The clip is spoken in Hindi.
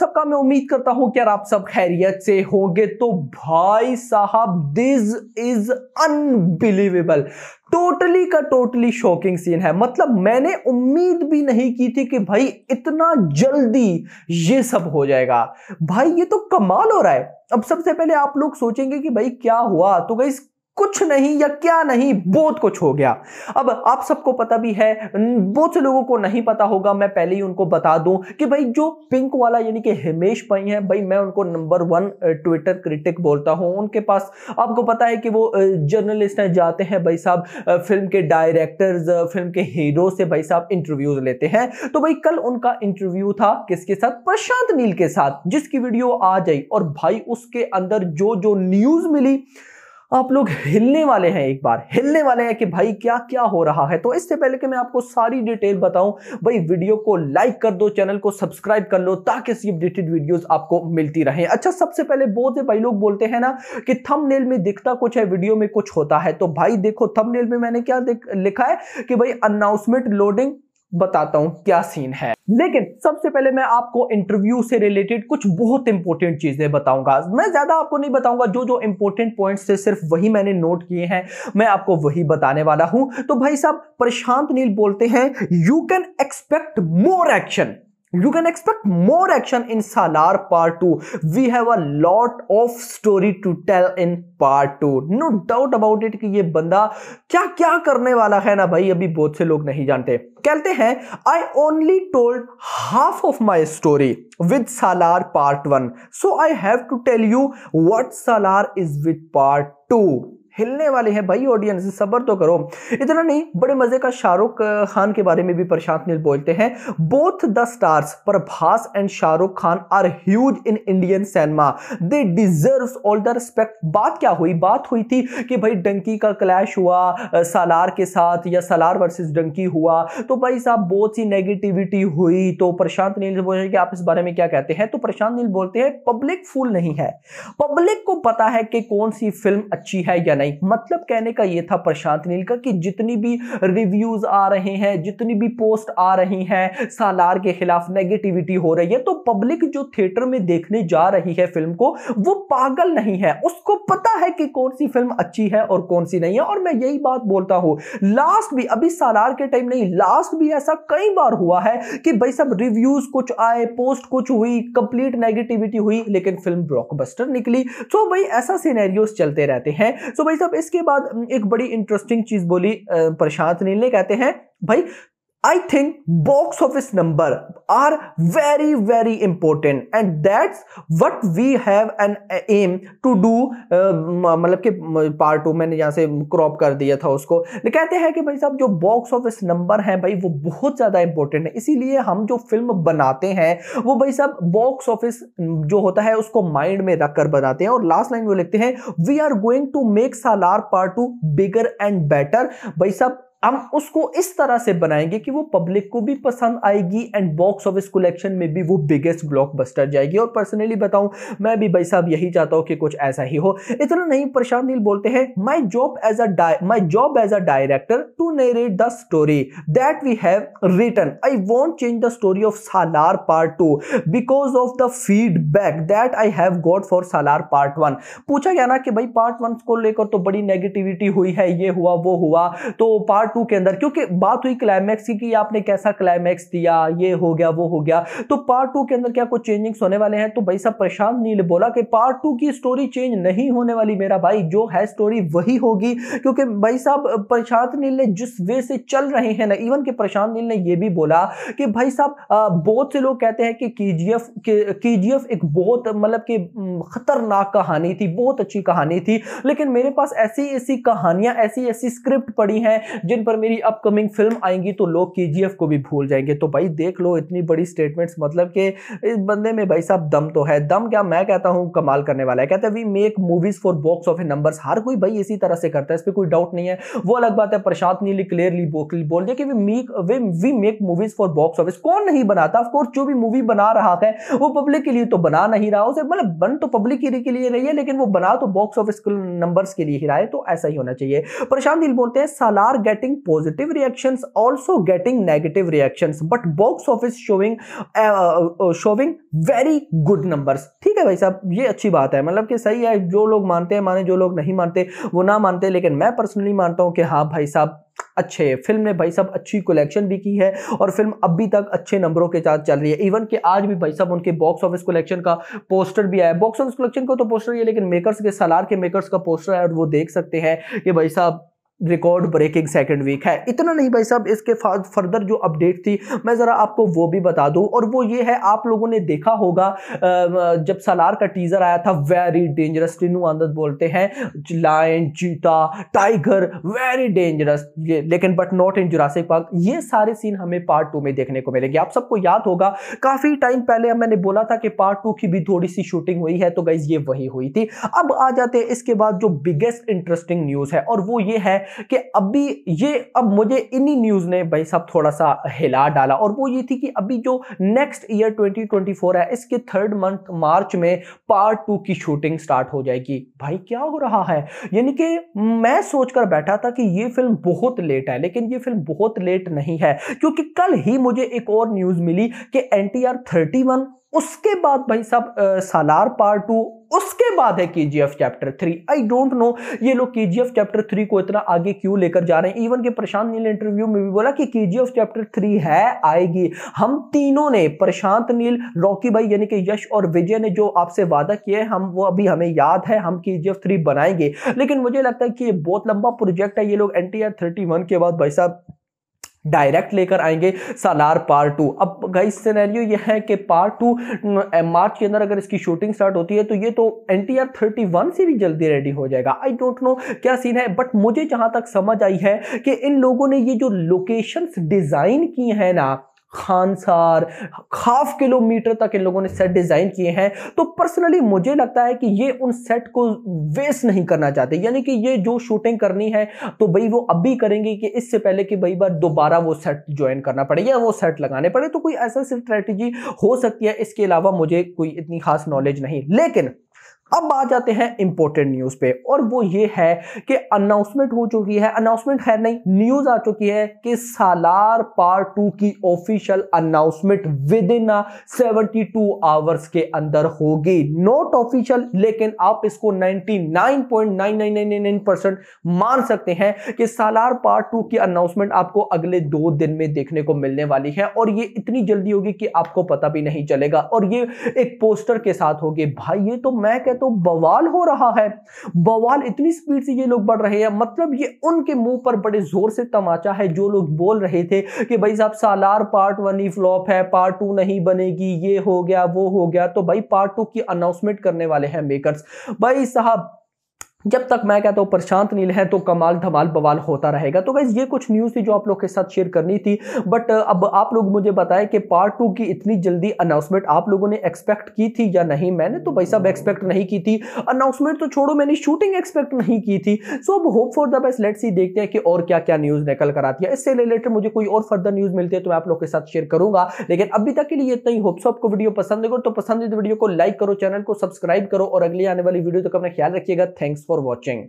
सबका मैं उम्मीद करता हूं कि यार आप सब खैरियत से होंगे तो भाई साहब दिस इज अनबिलीवेबल टोटली का टोटली शॉकिंग सीन है मतलब मैंने उम्मीद भी नहीं की थी कि भाई इतना जल्दी ये सब हो जाएगा भाई ये तो कमाल हो रहा है अब सबसे पहले आप लोग सोचेंगे कि भाई क्या हुआ तो भाई कुछ नहीं या क्या नहीं बहुत कुछ हो गया अब आप सबको पता भी है बहुत से लोगों को नहीं पता होगा मैं पहले ही उनको बता दूं कि भाई जो पिंक वाला यानी कि हिमेश भाई है भाई मैं उनको नंबर वन ट्विटर क्रिटिक बोलता हूं उनके पास आपको पता है कि वो जर्नलिस्ट हैं जाते हैं भाई साहब फिल्म के डायरेक्टर्स फिल्म के हीरो से भाई साहब इंटरव्यूज लेते हैं तो भाई कल उनका इंटरव्यू था किसके साथ प्रशांत नील के साथ जिसकी वीडियो आ जाई और भाई उसके अंदर जो जो न्यूज मिली आप लोग हिलने वाले हैं एक बार हिलने वाले हैं कि भाई क्या क्या हो रहा है तो इससे पहले कि मैं आपको सारी डिटेल बताऊं भाई वीडियो को लाइक कर दो चैनल को सब्सक्राइब कर लो ताकि ऐसी अपडेटेड वीडियोस आपको मिलती रहे अच्छा सबसे पहले बहुत भाई लोग बोलते हैं ना कि थंबनेल में दिखता कुछ है वीडियो में कुछ होता है तो भाई देखो थम में मैंने क्या लिखा है कि भाई अनाउंसमेंट लोडिंग बताता हूं क्या सीन है लेकिन सबसे पहले मैं आपको इंटरव्यू से रिलेटेड कुछ बहुत इंपॉर्टेंट चीजें बताऊंगा मैं ज्यादा आपको नहीं बताऊंगा जो जो इंपॉर्टेंट पॉइंट्स थे सिर्फ वही मैंने नोट किए हैं मैं आपको वही बताने वाला हूं तो भाई साहब प्रशांत नील बोलते हैं you can expect more action you can expect more action in Salar part 2. We have a lot of story to tell in part 2. No doubt about it कि ये बंदा क्या क्या करने वाला है ना भाई अभी बहुत से लोग नहीं जानते कहते हैं I only told half of my story with Salaar part one so I have to tell you what Salaar is with part two हिलने वाले हैं भाई ऑडियंस सबर तो करो इतना नहीं बड़े मजे का शाहरुख खान के बारे में भी प्रशांत नील बोलते हैं both the stars Prabhas and Shahrukh Khan are huge in Indian cinema they deserve all the respect बात क्या हुई बात हुई थी कि भाई डंकी का क्लैश हुआ सालार के साथ या सालार वर्सेज डंकी हुआ तो भाई साहब बहुत सी नेगेटिविटी हुई तो प्रशांत नील बोले कि आप इस बारे में क्या कहते हैं तो प्रशांत नील बोलते हैं पब्लिक फूल नहीं है पब्लिक को पता है कि कौन सी फिल्म अच्छी है या नहीं नहीं मतलब कहने का ये था प्रशांत नील का कि जितनी भी रिव्यूज आ रहे हैं जितनी भी पोस्ट आ रही हैं सालार के खिलाफ नेगेटिविटी हो रही है तो पब्लिक जो थिएटर में देखने जा रही है फिल्म को वो पागल नहीं है उसको पता है कि कौन सी फिल्म अच्छी है और कौन सी नहीं है और मैं यही बात बोलता हूं लास्ट भी अभी सालार के टाइम नहीं लास्ट भी ऐसा कई बार हुआ है कि भाई सब रिव्यूज कुछ आए पोस्ट कुछ हुई कंप्लीट नेगेटिविटी हुई लेकिन फिल्म ब्लॉकबस्टर निकली तो भाई ऐसा सीनेरियोस चलते रहते हैं तो भाई भाई साहब इसके बाद एक बड़ी इंटरेस्टिंग चीज बोली प्रशांत नील ने कहते हैं भाई I think box office number are very very important and that's what we have an aim to do मतलब कि पार्ट टू मैंने यहाँ से क्रॉप कर दिया था उसको तो कहते हैं कि भाई साहब जो बॉक्स ऑफिस नंबर है भाई वो बहुत ज़्यादा इंपॉर्टेंट है इसीलिए हम जो फिल्म बनाते हैं वो भाई साहब बॉक्स ऑफिस जो होता है उसको माइंड में रख कर बनाते हैं और लास्ट लाइन वो लिखते हैं we are going to make Salaar part two bigger and better भाई साहब हम उसको इस तरह से बनाएंगे कि वो पब्लिक को भी पसंद आएगी एंड बॉक्स ऑफिस कलेक्शन में भी वो बिगेस्ट ब्लॉकबस्टर जाएगी और पर्सनली बताऊं मैं भी भाई साहब यही चाहता हूं कि कुछ ऐसा ही हो इतना नहीं प्रशांत नील बोलते हैं my job as a my job as a director to narrate the story that we have written I won't change the story of Salaar part two because of the feedback that I have got for Salaar part one पूछा गया ना कि भाई पार्ट वन को लेकर तो बड़ी नेगेटिविटी हुई है ये हुआ वो हुआ तो पार्ट टू के अंदर क्योंकि बात हुई क्लाइमैक्स की कि आपने कैसा क्लाइमैक्स दिया ये हो गया वो हो गया तो पार्ट टू के अंदर क्या कुछ चेंजिंग्स होने वाले हैं तो भाई साहब प्रशांत नील बोला कि पार्ट टू की स्टोरी चेंज नहीं होने वाली मेरा भाई जो है स्टोरी वही होगी क्योंकि भाई साहब प्रशांत नील ने जिस वे से चल रहे हैं ना इवन कि प्रशांत नील ने यह भी बोला कि भाई साहब बहुत से लोग कहते हैं कि कीजीएफ कीजीएफ एक बहुत मतलब कि खतरनाक कहानी थी बहुत अच्छी कहानी थी लेकिन मेरे पास ऐसी ऐसी कहानियां ऐसी ऐसी स्क्रिप्ट पड़ी हैं दिन पर मेरी अपकमिंग फिल्म आएंगी तो लोग के को भी भूल जाएंगे तो भाई देख लो इतनी बड़ी स्टेटमेंट्स मतलब कि इस बंदे में भाई साहब दम तो है दम क्या मैं कहता हूँ कमाल करने वाला है कहते हैं we make movies for box office number हर कोई भाई इसी तरह से करता है इस पर कोई डाउट नहीं है वो अलग बात है प्रशांत नीली क्लियरली बोल दिया कि we make we make movies for box office कौन नहीं बनाता ऑफकोर्स जो भी मूवी बना रहा है वो पब्लिक के लिए तो बना नहीं रहा उसे मतलब बन तो पब्लिक के लिए नहीं है लेकिन वो बना तो बॉक्स ऑफिस नंबर्स के लिए ही रहा है तो ऐसा ही होना चाहिए प्रशांत नील बोलते हैं Salaar getting getting positive reactions also getting negative reactions but box office showing uh, uh, uh, showing very good numbers ठीक है भाई साहब ये अच्छी बात है मतलब कि सही है जो लोग मानते हैं माने जो लोग नहीं मानते वो ना मानते लेकिन मैं पर्सनली मानता हूँ कि हाँ भाई साहब अच्छे फिल्म ने भाई साहब अच्छी कलेक्शन भी की है और फिल्म अभी तक अच्छे नंबरों के साथ चल रही है इवन कि आज भी भाई साहब उनके बॉक्स ऑफिस कलेक्शन का पोस्टर भी आया बॉक्स ऑफिस कलेक्शन का तो पोस्टर ही है लेकिन मेकर्स के सलार के मेकर्स का पोस्टर है और वो देख सकते हैं कि भाई साहब रिकॉर्ड ब्रेकिंग सेकंड वीक है इतना नहीं भाई साहब इसके फर्दर जो अपडेट थी मैं ज़रा आपको वो भी बता दूं और वो ये है आप लोगों ने देखा होगा जब सलार का टीज़र आया था वेरी डेंजरस टिनू आंदत बोलते हैं लायन चीता टाइगर वेरी डेंजरस ये लेकिन but not in Jurassic Park ये सारे सीन हमें पार्ट टू में देखने को मिलेंगे आप सबको याद होगा काफ़ी टाइम पहले मैंने बोला था कि पार्ट टू की भी थोड़ी सी शूटिंग हुई है तो गाइज ये वही हुई थी अब आ जाते हैं इसके बाद जो बिगेस्ट इंटरेस्टिंग न्यूज़ है और वो ये है कि अभी ये अब मुझे इन्हीं न्यूज़ ने भाई साहब थोड़ा सा हिला डाला और वो ये थी कि अभी जो नेक्स्ट ईयर 2024 है इसके थर्ड मंथ मार्च में पार्ट टू की शूटिंग स्टार्ट हो जाएगी भाई क्या हो रहा है यानी कि मैं सोचकर बैठा था कि ये फिल्म बहुत लेट है लेकिन ये फिल्म बहुत लेट नहीं है क्योंकि कल ही मुझे एक और न्यूज़ मिली कि एन टी उसके बाद भाई साहब सालार पार्ट टू उसके बाद है KGF chapter three I don't know ये लोग केजीएफ चैप्टर थ्री को इतना आगे क्यों लेकर जा रहे हैं इवन के प्रशांत नील इंटरव्यू में भी बोला कि केजीएफ चैप्टर थ्री है आएगी हम तीनों ने प्रशांत नील रॉकी भाई यानी कि यश और विजय ने जो आपसे वादा किया है हम वो अभी हमें याद है हम के जी एफ थ्री बनाएंगे लेकिन मुझे लगता है कि ये बहुत लंबा प्रोजेक्ट है ये लोग एन टी आर थर्टी वन के बाद भाई साहब डायरेक्ट लेकर आएंगे सालार पार्ट टू अब गई सिनेरियो ये है कि पार्ट टू मार्च के अंदर अगर इसकी शूटिंग स्टार्ट होती है तो ये तो एन टी आर थर्टी वन से भी जल्दी रेडी हो जाएगा आई डोंट नो क्या सीन है बट मुझे जहाँ तक समझ आई है कि इन लोगों ने ये जो लोकेशंस डिज़ाइन की हैं ना खानसार हाफ किलोमीटर तक इन लोगों ने सेट डिज़ाइन किए हैं तो पर्सनली मुझे लगता है कि ये उन सेट को वेस्ट नहीं करना चाहते यानी कि ये जो शूटिंग करनी है तो भाई वो अभी करेंगे कि इससे पहले कि भाई बार दोबारा वो सेट ज्वाइन करना पड़े या वो सेट लगाने पड़े तो कोई ऐसा स्ट्रैटेजी हो सकती है इसके अलावा मुझे कोई इतनी खास नॉलेज नहीं लेकिन अब आ जाते हैं इंपॉर्टेंट न्यूज पे और वो ये है कि अनाउंसमेंट हो चुकी है अनाउंसमेंट है नहीं न्यूज आ चुकी है कि सालार पार्ट टू की official announcement within seventy two hours के अंदर होगी नॉट ऑफिशियल लेकिन आप इसको 99.9999 परसेंट मान सकते हैं कि सालार पार्ट टू की अनाउंसमेंट आपको अगले दो दिन में देखने को मिलने वाली है और ये इतनी जल्दी होगी कि आपको पता भी नहीं चलेगा और ये एक पोस्टर के साथ होगी भाई ये तो मैं हैं तो बवाल हो रहा है बवाल इतनी स्पीड से ये लोग बढ़ रहे हैं मतलब ये उनके मुंह पर बड़े जोर से तमाचा है जो लोग बोल रहे थे कि भाई साहब सालार पार्ट वन ही फ्लॉप है पार्ट टू नहीं बनेगी ये हो गया वो हो गया तो भाई पार्ट टू की अनाउंसमेंट करने वाले हैं मेकर्स भाई साहब जब तक मैं कहता हूँ प्रशांत नील है तो कमाल धमाल बवाल होता रहेगा तो गाइज ये कुछ न्यूज़ थी जो आप लोग के साथ शेयर करनी थी बट अब आप लोग मुझे बताएं कि पार्ट टू की इतनी जल्दी अनाउंसमेंट आप लोगों ने एक्सपेक्ट की थी या नहीं मैंने तो भाई साहब एक्सपेक्ट नहीं की थी अनाउंसमेंट तो छोड़ो मैंने शूटिंग एक्सपेक्ट नहीं की थी सो अब hope for the best let's ही देखते हैं कि और क्या क्या न्यूज़ निकल कर आती है इससे रिलेटेड मुझे कोई और फर्दर न्यूज़ मिलती है तो मैं आप लोग के साथ शेयर करूंगा लेकिन अभी तक के लिए इतना ही होप्स आपको वीडियो पसंद होगा तो पसंद वीडियो तो को लाइक करो चैनल को सब्सक्राइब करो और अगली आने वाली वीडियो तक अपना ख्याल रखिएगा थैंक्स फॉर for watching.